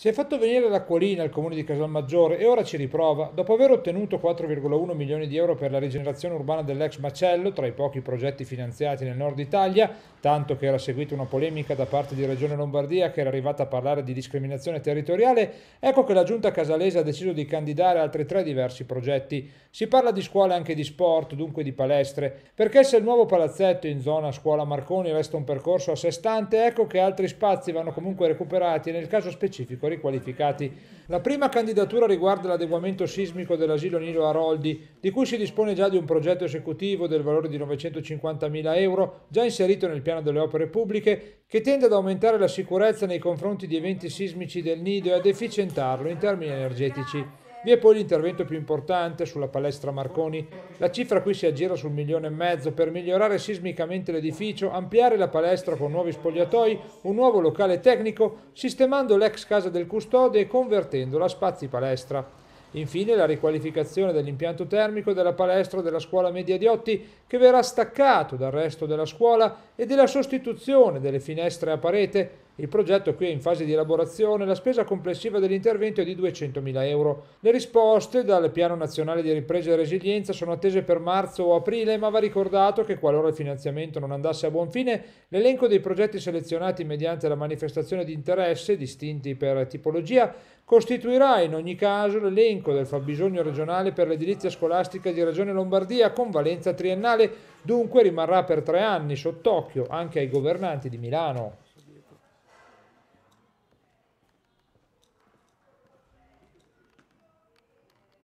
Si è fatto venire l'acquolina al comune di Casalmaggiore e ora ci riprova. Dopo aver ottenuto 4,1 milioni di euro per la rigenerazione urbana dell'ex macello, tra i pochi progetti finanziati nel nord Italia, tanto che era seguita una polemica da parte di Regione Lombardia che era arrivata a parlare di discriminazione territoriale, ecco che la giunta casalese ha deciso di candidare altri tre diversi progetti. Si parla di scuole anche di sport, dunque di palestre, perché se il nuovo palazzetto in zona scuola Marconi resta un percorso a sé stante, ecco che altri spazi vanno comunque recuperati e nel caso specifico operatori qualificati. La prima candidatura riguarda l'adeguamento sismico dell'asilo Nilo Aroldi, di cui si dispone già di un progetto esecutivo del valore di 950.000 euro, già inserito nel piano delle opere pubbliche, che tende ad aumentare la sicurezza nei confronti di eventi sismici del nido e ad efficientarlo in termini energetici. Vi è poi l'intervento più importante sulla palestra Marconi. La cifra qui si aggira sul milione e mezzo per migliorare sismicamente l'edificio, ampliare la palestra con nuovi spogliatoi, un nuovo locale tecnico, sistemando l'ex casa del custode e convertendola a spazi palestra. Infine la riqualificazione dell'impianto termico della palestra della scuola media di Otti che verrà staccato dal resto della scuola e della sostituzione delle finestre a parete il progetto qui è in fase di elaborazione, la spesa complessiva dell'intervento è di 200.000 euro. Le risposte dal Piano Nazionale di Ripresa e Resilienza sono attese per marzo o aprile, ma va ricordato che qualora il finanziamento non andasse a buon fine, l'elenco dei progetti selezionati mediante la manifestazione di interesse, distinti per tipologia, costituirà in ogni caso l'elenco del fabbisogno regionale per l'edilizia scolastica di Regione Lombardia con valenza triennale, dunque rimarrà per tre anni sott'occhio anche ai governanti di Milano.